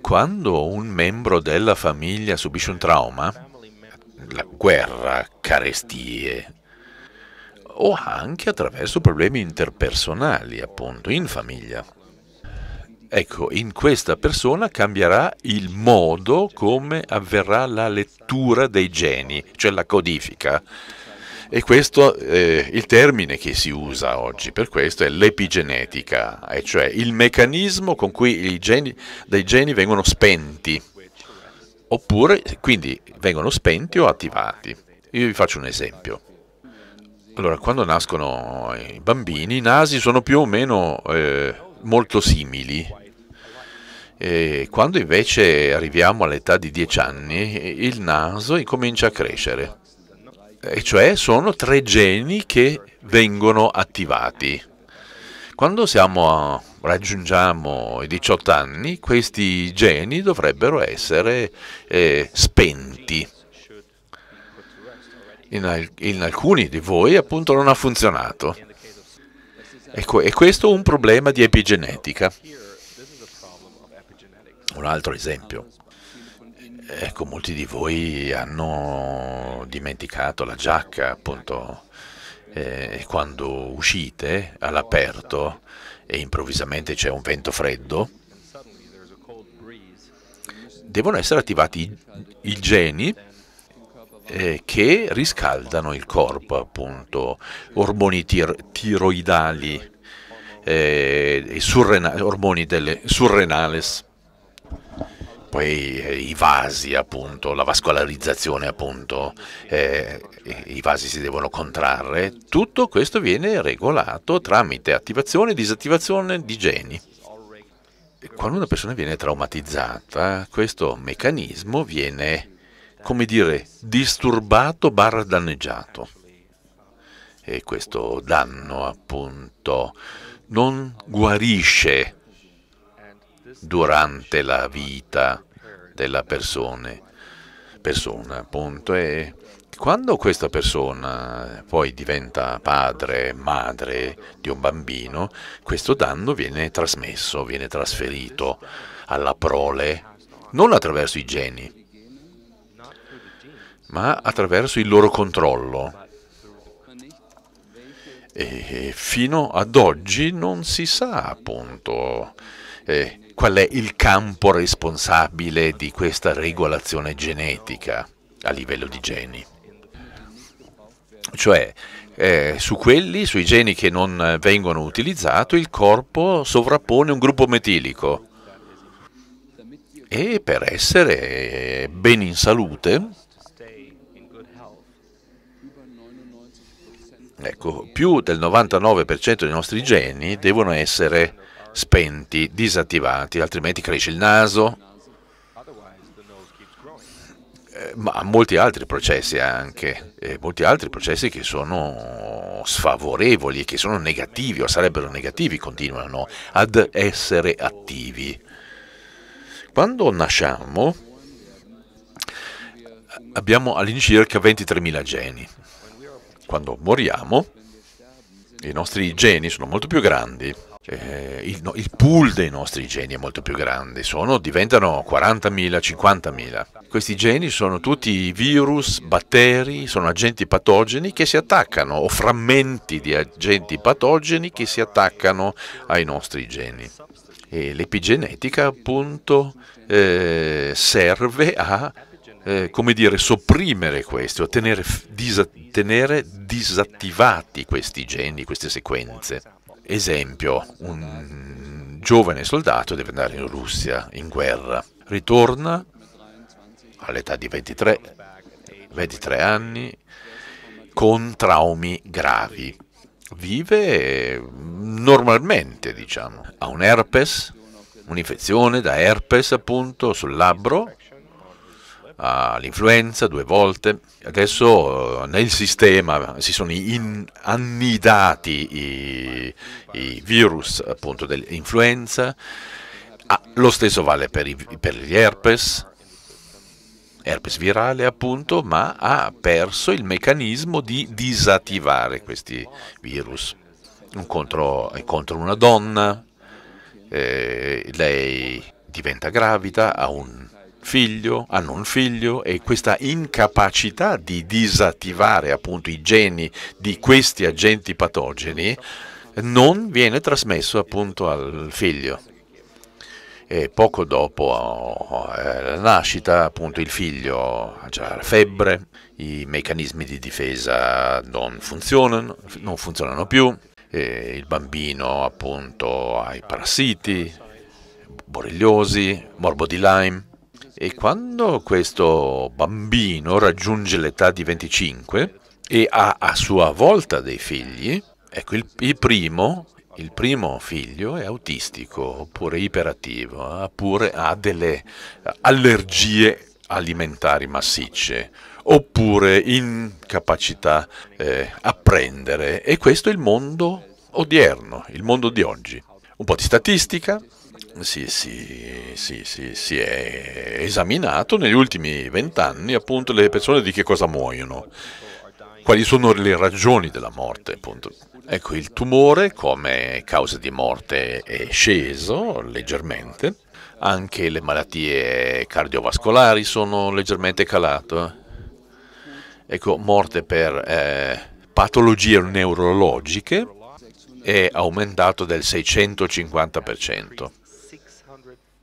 Quando un membro della famiglia subisce un trauma, la guerra, carestie o anche attraverso problemi interpersonali, appunto, in famiglia. Ecco, in questa persona cambierà il modo come avverrà la lettura dei geni, cioè la codifica. E questo, eh, il termine che si usa oggi per questo è l'epigenetica, e cioè il meccanismo con cui i geni, dei geni vengono spenti, oppure quindi vengono spenti o attivati. Io vi faccio un esempio. Allora, quando nascono i bambini, i nasi sono più o meno eh, molto simili. E quando invece arriviamo all'età di 10 anni, il naso incomincia a crescere e cioè sono tre geni che vengono attivati. Quando a, raggiungiamo i 18 anni, questi geni dovrebbero essere eh, spenti. In, al, in, alcuni di voi appunto non ha funzionato. Ecco, e questo è un problema di epigenetica. Un altro esempio. Ecco, molti di voi hanno dimenticato la giacca, appunto, eh, quando uscite all'aperto e improvvisamente c'è un vento freddo, devono essere attivati i geni eh, che riscaldano il corpo, appunto, ormoni tir tiroidali, eh, surrena ormoni delle surrenales poi eh, i vasi appunto, la vascolarizzazione appunto, eh, i vasi si devono contrarre, tutto questo viene regolato tramite attivazione e disattivazione di geni. Quando una persona viene traumatizzata, questo meccanismo viene, come dire, disturbato barra danneggiato. E questo danno appunto non guarisce durante la vita della persone, persona, appunto, e quando questa persona poi diventa padre, madre di un bambino, questo danno viene trasmesso, viene trasferito alla prole, non attraverso i geni, ma attraverso il loro controllo. E fino ad oggi non si sa appunto eh, qual è il campo responsabile di questa regolazione genetica a livello di geni. Cioè, eh, su quelli, sui geni che non vengono utilizzati, il corpo sovrappone un gruppo metilico. E per essere ben in salute, ecco, più del 99% dei nostri geni devono essere spenti, disattivati, altrimenti cresce il naso, eh, ma molti altri processi anche, eh, molti altri processi che sono sfavorevoli, che sono negativi o sarebbero negativi, continuano ad essere attivi. Quando nasciamo abbiamo all'incirca 23.000 geni, quando moriamo i nostri geni sono molto più grandi, eh, il, il, pool dei nostri geni è molto più grande, sono, diventano 40.000, 50.000. Questi geni sono tutti virus, batteri, sono agenti patogeni che si attaccano o frammenti di agenti patogeni che si attaccano ai nostri geni. E l'epigenetica appunto eh, serve a eh, come dire, sopprimere questo, tenere, disa tenere disattivati questi geni, queste sequenze. Esempio, un giovane soldato deve andare in Russia in guerra, ritorna all'età di 23, 23 anni con traumi gravi. Vive normalmente, diciamo, ha un herpes, un'infezione da herpes appunto sul labbro all'influenza due volte, adesso eh, nel sistema si sono in, annidati i, i virus appunto, dell'influenza, ah, lo stesso vale per, i, per gli herpes, herpes virale appunto, ma ha perso il meccanismo di disattivare questi virus. Contro, contro una donna, eh, lei diventa gravida, ha un figlio hanno un figlio e questa incapacità di disattivare appunto i geni di questi agenti patogeni non viene trasmesso appunto al figlio. E poco dopo eh, la nascita appunto il figlio ha già la febbre, i meccanismi di difesa non funzionano, non funzionano più, il bambino appunto ha i parassiti, borreliosi, morbo di Lyme e quando questo bambino raggiunge l'età di 25 e ha a sua volta dei figli, ecco il, il primo il primo figlio è autistico oppure iperattivo, oppure ha delle allergie alimentari massicce, oppure incapacità eh, apprendere. E questo è il mondo odierno, il mondo di oggi. Un po' di statistica, si, si, si, si, è esaminato negli ultimi vent'anni appunto le persone di che cosa muoiono, quali sono le ragioni della morte appunto. Ecco, il tumore come causa di morte è sceso leggermente, anche le malattie cardiovascolari sono leggermente calate. Eh. Ecco, morte per eh, patologie neurologiche è aumentato del 650%.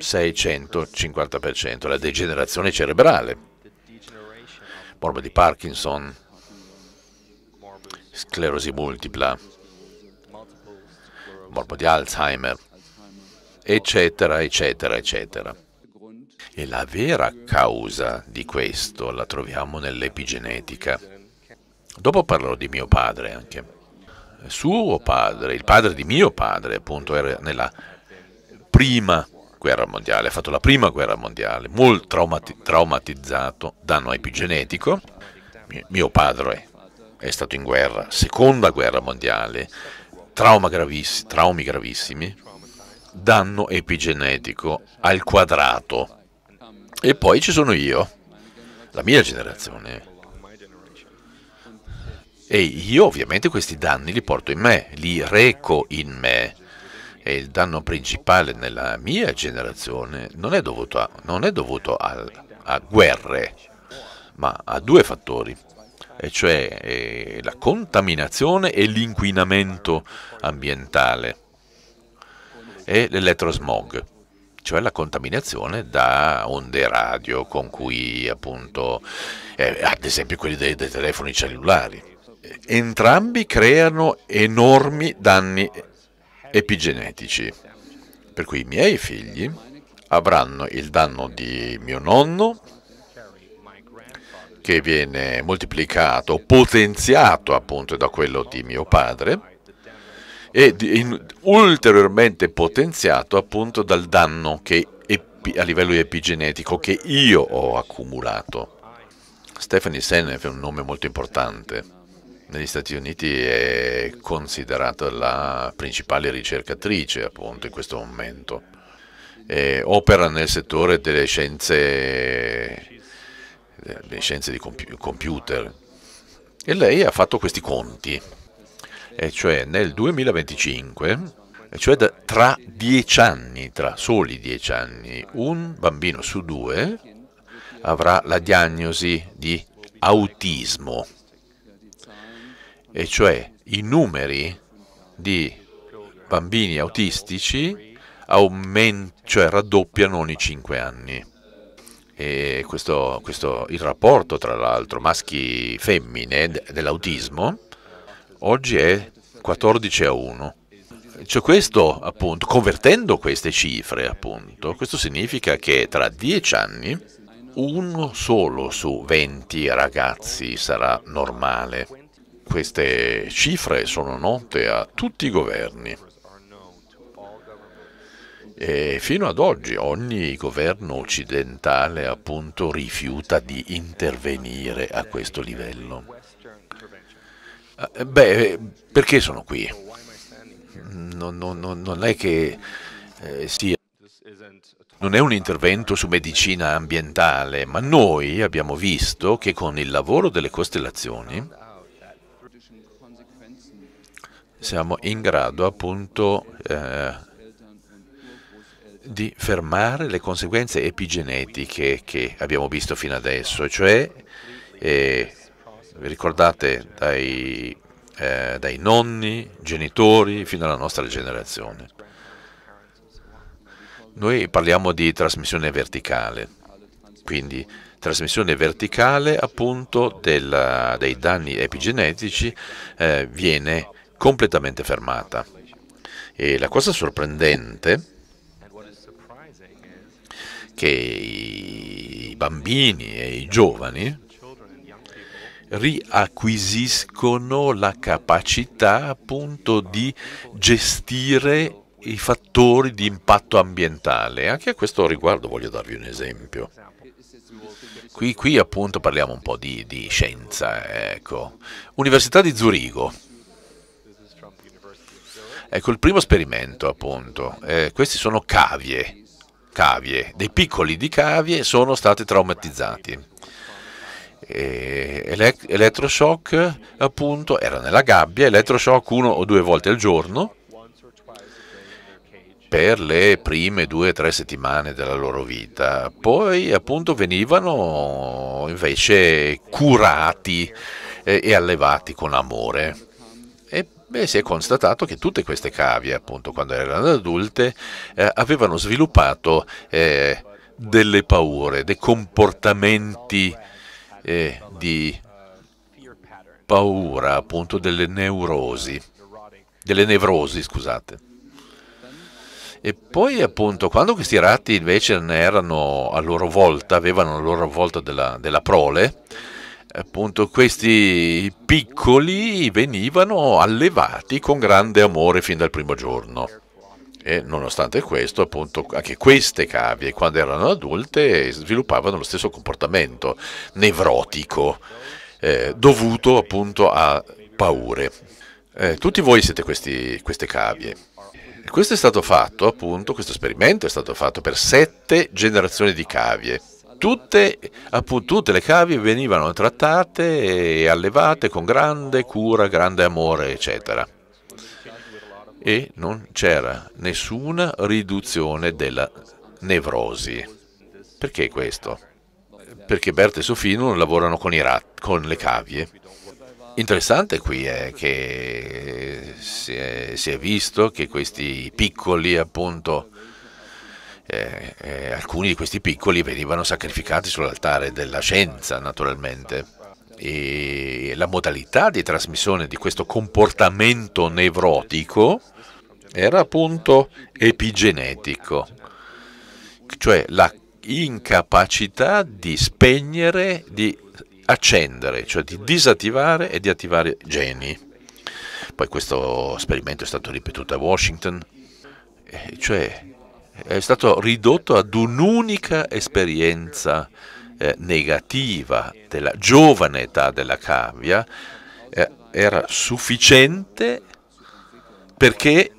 650%, la degenerazione cerebrale, morbo di Parkinson, sclerosi multipla, morbo di Alzheimer, eccetera, eccetera, eccetera. E la vera causa di questo la troviamo nell'epigenetica. Dopo parlerò di mio padre anche. Suo padre, il padre di mio padre, appunto, era nella prima guerra mondiale, ha fatto la prima guerra mondiale, molto traumati traumatizzato, danno epigenetico. Mio padre è stato in guerra, seconda guerra mondiale, graviss traumi gravissimi, danno epigenetico al quadrato. E poi ci sono io, la mia generazione. E io ovviamente questi danni li porto in me, li reco in me e il danno principale nella mia generazione non è dovuto a, è dovuto al, a guerre, ma a due fattori, e cioè eh, la contaminazione e l'inquinamento ambientale e l'elettrosmog, cioè la contaminazione da onde radio con cui appunto, eh, ad esempio quelli dei, dei telefoni cellulari entrambi creano enormi danni epigenetici, per cui i miei figli avranno il danno di mio nonno che viene moltiplicato, potenziato appunto da quello di mio padre e ulteriormente potenziato appunto dal danno che, a livello epigenetico che io ho accumulato. Stephanie Senef è un nome molto importante negli Stati Uniti è considerata la principale ricercatrice appunto in questo momento. E opera nel settore delle scienze, delle scienze di computer e lei ha fatto questi conti, e cioè nel 2025, cioè tra dieci anni, tra soli dieci anni, un bambino su due avrà la diagnosi di autismo e cioè i numeri di bambini autistici cioè raddoppiano ogni 5 anni. E questo, questo, il rapporto tra l'altro maschi-femmine dell'autismo oggi è 14 a 1. Cioè questo appunto, convertendo queste cifre appunto, questo significa che tra 10 anni uno solo su 20 ragazzi sarà normale queste cifre sono note a tutti i governi. E fino ad oggi ogni governo occidentale appunto rifiuta di intervenire a questo livello. Eh, beh, perché sono qui? Non, non, non è che eh, sia... Non è un intervento su medicina ambientale, ma noi abbiamo visto che con il lavoro delle costellazioni siamo in grado appunto eh, di fermare le conseguenze epigenetiche che abbiamo visto fino adesso, cioè eh, vi ricordate dai, eh, dai nonni, genitori fino alla nostra generazione. Noi parliamo di trasmissione verticale, quindi trasmissione verticale appunto del, dei danni epigenetici eh, viene completamente fermata. E la cosa sorprendente è che i bambini e i giovani riacquisiscono la capacità appunto di gestire i fattori di impatto ambientale. Anche a questo riguardo voglio darvi un esempio. Qui, qui appunto parliamo un po' di, di scienza, ecco. Università di Zurigo, Ecco il primo esperimento, appunto. Eh, questi sono cavie, cavie, dei piccoli di cavie sono stati traumatizzati. Eh, elettroshock, appunto, era nella gabbia, elettroshock uno o due volte al giorno per le prime due o tre settimane della loro vita, poi appunto venivano invece curati e allevati con amore. E beh, si è constatato che tutte queste cavie, appunto, quando erano adulte, eh, avevano sviluppato eh, delle paure, dei comportamenti eh, di paura, appunto, delle neurosi, delle nevrosi, scusate. E poi appunto quando questi ratti invece erano a loro volta, avevano la loro volta della, della prole, appunto questi piccoli venivano allevati con grande amore fin dal primo giorno. E nonostante questo, appunto, anche queste cavie, quando erano adulte, sviluppavano lo stesso comportamento nevrotico, eh, dovuto appunto a paure. Eh, tutti voi siete questi, queste cavie. Questo è stato fatto, appunto, questo esperimento è stato fatto per sette generazioni di cavie. Tutte, appunto, tutte le cavie venivano trattate e allevate con grande cura, grande amore, eccetera. E non c'era nessuna riduzione della nevrosi. Perché questo? Perché Berta e Sofino lavorano con, con le cavie Interessante qui è eh, che si è, si è visto che questi piccoli appunto eh, eh, alcuni di questi piccoli venivano sacrificati sull'altare della scienza naturalmente e la modalità di trasmissione di questo comportamento nevrotico era appunto epigenetico, cioè la incapacità di spegnere, di accendere, cioè di disattivare e di attivare geni. Poi questo esperimento è stato ripetuto a Washington, cioè è stato ridotto ad un'unica esperienza eh, negativa della giovane età della cavia, eh, era sufficiente perché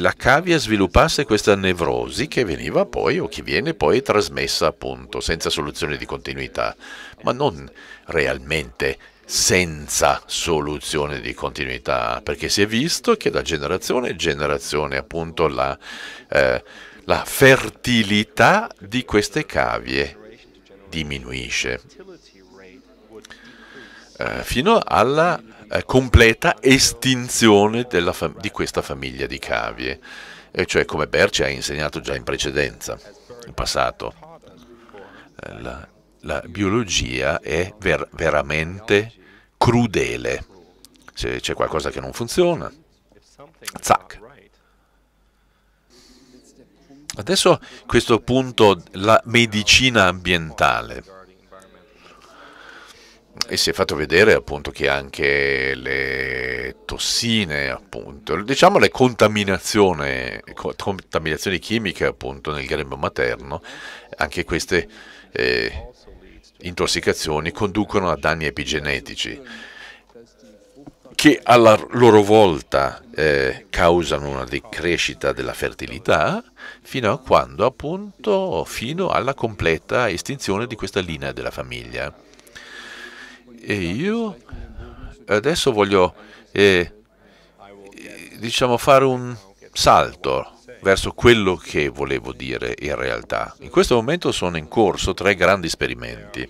la cavia sviluppasse questa nevrosi che veniva poi o che viene poi trasmessa appunto senza soluzione di continuità, ma non realmente senza soluzione di continuità, perché si è visto che da generazione in generazione appunto la, eh, la fertilità di queste cavie diminuisce eh, fino alla eh, completa estinzione fam- di questa famiglia di cavie, e cioè come Berci ha insegnato già in precedenza, in passato. Eh, la, la biologia è ver- veramente crudele. Se c'è qualcosa che non funziona, zac. Adesso questo punto, la medicina ambientale e si è fatto vedere appunto che anche le tossine, appunto, diciamo le contaminazioni, chimiche appunto nel grembo materno, anche queste eh, intossicazioni conducono a danni epigenetici che alla loro volta eh, causano una decrescita della fertilità fino a quando appunto fino alla completa estinzione di questa linea della famiglia. E io adesso voglio, eh, diciamo, fare un salto verso quello che volevo dire in realtà. In questo momento sono in corso tre grandi esperimenti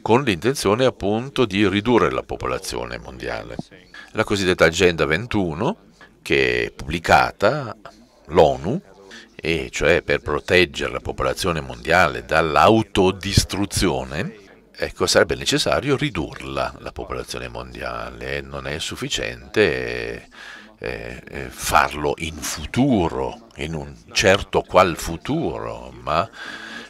con l'intenzione appunto di ridurre la popolazione mondiale. La cosiddetta Agenda 21, che è pubblicata l'ONU, e cioè per proteggere la popolazione mondiale dall'autodistruzione, Ecco, sarebbe necessario ridurla la popolazione mondiale, non è sufficiente eh, eh, farlo in futuro, in un certo qual futuro, ma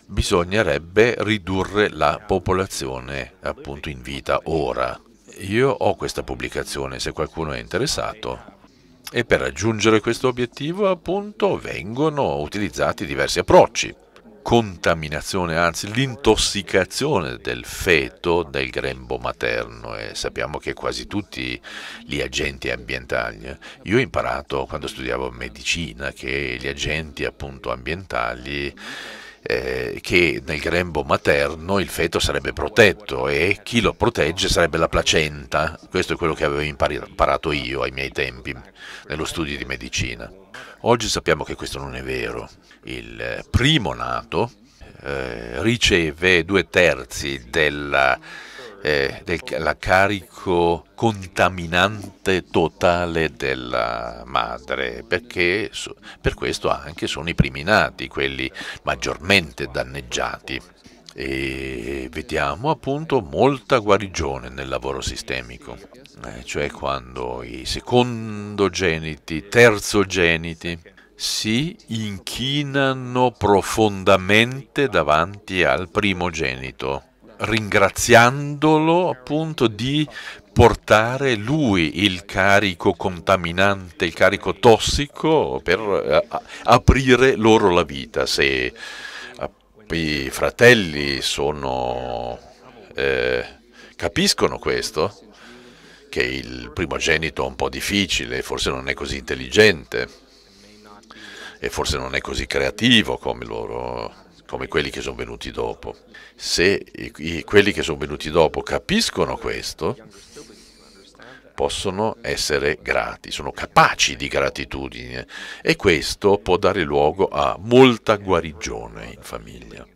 bisognerebbe ridurre la popolazione appunto in vita ora. Io ho questa pubblicazione se qualcuno è interessato e per raggiungere questo obiettivo appunto vengono utilizzati diversi approcci contaminazione, anzi l'intossicazione del feto del grembo materno e sappiamo che quasi tutti gli agenti ambientali, io ho imparato quando studiavo medicina che gli agenti appunto ambientali eh, che nel grembo materno il feto sarebbe protetto e chi lo protegge sarebbe la placenta. Questo è quello che avevo imparato io ai miei tempi nello studio di medicina. Oggi sappiamo che questo non è vero. Il eh, primo nato eh, riceve due terzi della eh, della carico contaminante totale della madre, perché per questo anche sono i primi nati, quelli maggiormente danneggiati. E vediamo appunto molta guarigione nel lavoro sistemico, eh, cioè quando i secondogeniti, terzogeniti si inchinano profondamente davanti al primogenito ringraziandolo appunto di portare lui il carico contaminante, il carico tossico per eh, aprire loro la vita. Se eh, i fratelli sono, eh, capiscono questo, che il primogenito è un po' difficile, forse non è così intelligente e forse non è così creativo come loro come quelli che sono venuti dopo. Se i, quelli che sono venuti dopo capiscono questo, possono essere grati, sono capaci di gratitudine e questo può dare luogo a molta guarigione in famiglia.